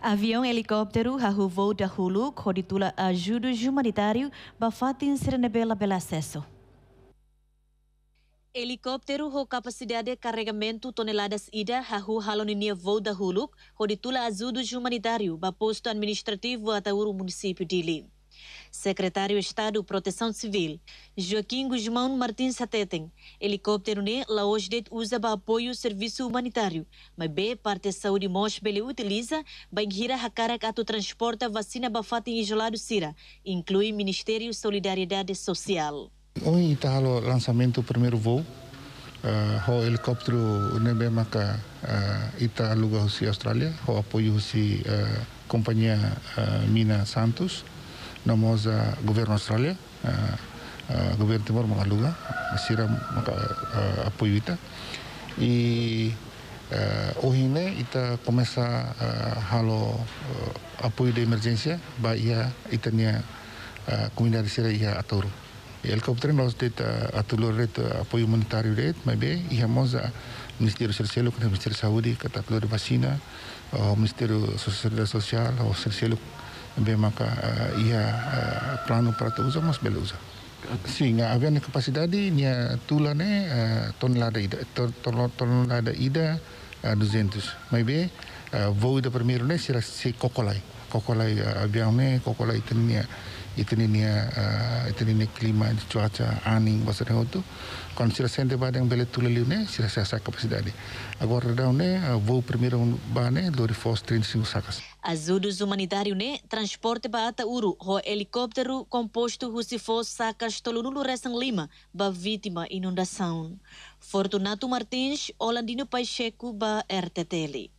Avião-helicóptero arruvou da Hulu, coditula ajuda humanitário, bafatin serenebela pelo acesso. Helicóptero com capacidade de carregamento toneladas ida hahu haloninia voo da Huluk, roditula ajuda humanitário, ba posto administrativo Atauru, município de Lima secretário de Estado Proteção Civil, Joaquim Guzmão Martins Satetem. Helicóptero ne la OSDET usa para apoio ao serviço humanitário, mas B parte saúde mos bele utiliza banhira hakara cato transporta vacina para fato isolado Sira, inclui Ministério Solidariedade Social. Um italo lançamento primeiro voo uh, o helicóptero nebe maka uh, eh, ita aluga hosi Austrália, o apoio hosi uh, eh, companhia uh, Mina Santos namos uh, governo Austrália, uh, governo Timor Magaluga, sira uh, apoio ita. E uh, ohine ita começa halo apoio de emergência, bahia itania comunidade sira ia atoro. Helicóptero nós det atulor det apoio humanitário det, mas bem, íamos a Ministério Social, o Ministério da Saúde, com a vacina, o Ministério da Sociedade Social, o Ministério bem maka uh, ia uh, plano para tu usa mas bela usa sehingga avian ni kapasiti ni tulah eh, ni uh, ton lada ida ton ton, lada ida uh, eh, 200 maybe uh, voida permiro ni sih, si kokolai kokolai uh, ni kokolai tenia ඉතිනිනිය ඉතිනිනි klima cuaca angin bahasa dengan itu konsilsen de badang bele tulaliune sirasa capacidade agora daune ah, vou primeiro bane do reforço 35 sacas ajudos humanitário ne transporte ba ata uru ho helicóptero composto rusifo sacas tolunulu resan lima ba vítima inundação Fortunato Martins, Holandino Pacheco, ba RTTL.